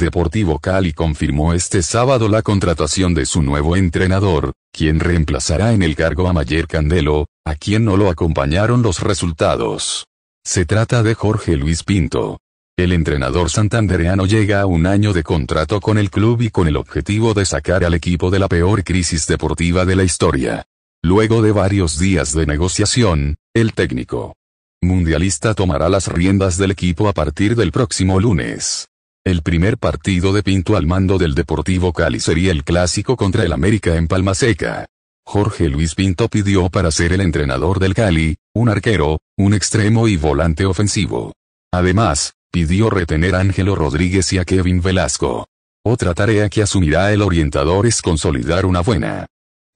Deportivo Cali confirmó este sábado la contratación de su nuevo entrenador, quien reemplazará en el cargo a Mayer Candelo, a quien no lo acompañaron los resultados. Se trata de Jorge Luis Pinto. El entrenador santandereano llega a un año de contrato con el club y con el objetivo de sacar al equipo de la peor crisis deportiva de la historia. Luego de varios días de negociación, el técnico mundialista tomará las riendas del equipo a partir del próximo lunes. El primer partido de Pinto al mando del Deportivo Cali sería el clásico contra el América en Palma Seca. Jorge Luis Pinto pidió para ser el entrenador del Cali, un arquero, un extremo y volante ofensivo. Además, pidió retener a Ángelo Rodríguez y a Kevin Velasco. Otra tarea que asumirá el orientador es consolidar una buena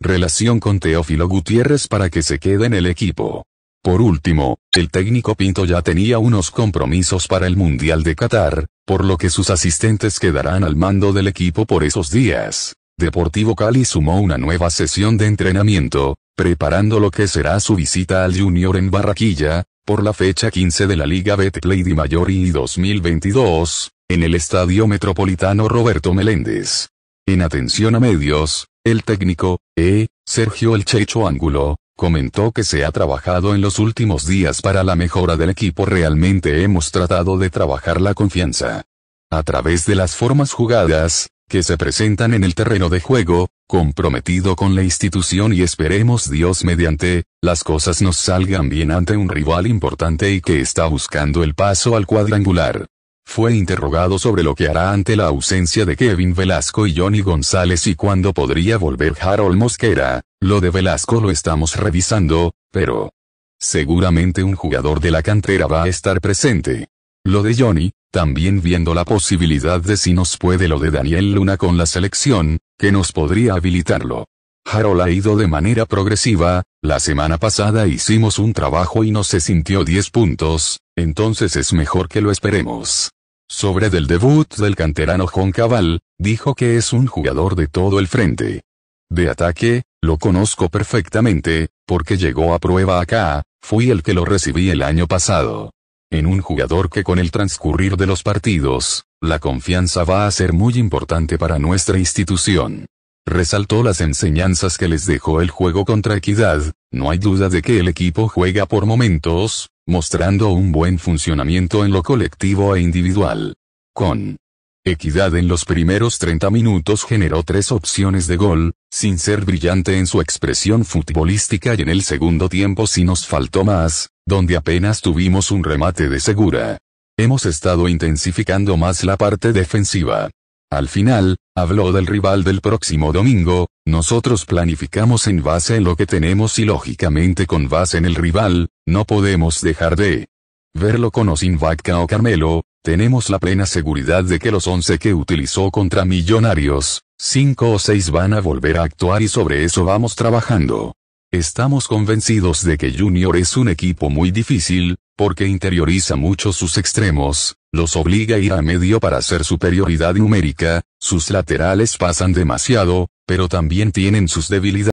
relación con Teófilo Gutiérrez para que se quede en el equipo. Por último, el técnico Pinto ya tenía unos compromisos para el Mundial de Qatar, por lo que sus asistentes quedarán al mando del equipo por esos días. Deportivo Cali sumó una nueva sesión de entrenamiento, preparando lo que será su visita al Junior en Barraquilla, por la fecha 15 de la Liga Betplay Di y 2022, en el Estadio Metropolitano Roberto Meléndez. En atención a medios, el técnico, E, Sergio El Checho Ángulo, Comentó que se ha trabajado en los últimos días para la mejora del equipo. Realmente hemos tratado de trabajar la confianza. A través de las formas jugadas, que se presentan en el terreno de juego, comprometido con la institución y esperemos Dios mediante, las cosas nos salgan bien ante un rival importante y que está buscando el paso al cuadrangular. Fue interrogado sobre lo que hará ante la ausencia de Kevin Velasco y Johnny González y cuándo podría volver Harold Mosquera, lo de Velasco lo estamos revisando, pero... Seguramente un jugador de la cantera va a estar presente. Lo de Johnny, también viendo la posibilidad de si nos puede lo de Daniel Luna con la selección, que nos podría habilitarlo. Harold ha ido de manera progresiva, la semana pasada hicimos un trabajo y no se sintió 10 puntos, entonces es mejor que lo esperemos. Sobre del debut del canterano Juan Cabal, dijo que es un jugador de todo el frente. De ataque, lo conozco perfectamente, porque llegó a prueba acá, fui el que lo recibí el año pasado. En un jugador que con el transcurrir de los partidos, la confianza va a ser muy importante para nuestra institución. Resaltó las enseñanzas que les dejó el juego contra Equidad, no hay duda de que el equipo juega por momentos, mostrando un buen funcionamiento en lo colectivo e individual. Con Equidad en los primeros 30 minutos generó tres opciones de gol, sin ser brillante en su expresión futbolística y en el segundo tiempo si nos faltó más, donde apenas tuvimos un remate de segura. Hemos estado intensificando más la parte defensiva. Al final, habló del rival del próximo domingo, nosotros planificamos en base en lo que tenemos y lógicamente con base en el rival, no podemos dejar de verlo con o o Carmelo, tenemos la plena seguridad de que los 11 que utilizó contra Millonarios, cinco o seis van a volver a actuar y sobre eso vamos trabajando. Estamos convencidos de que Junior es un equipo muy difícil, porque interioriza mucho sus extremos, los obliga a ir a medio para hacer superioridad numérica, sus laterales pasan demasiado, pero también tienen sus debilidades.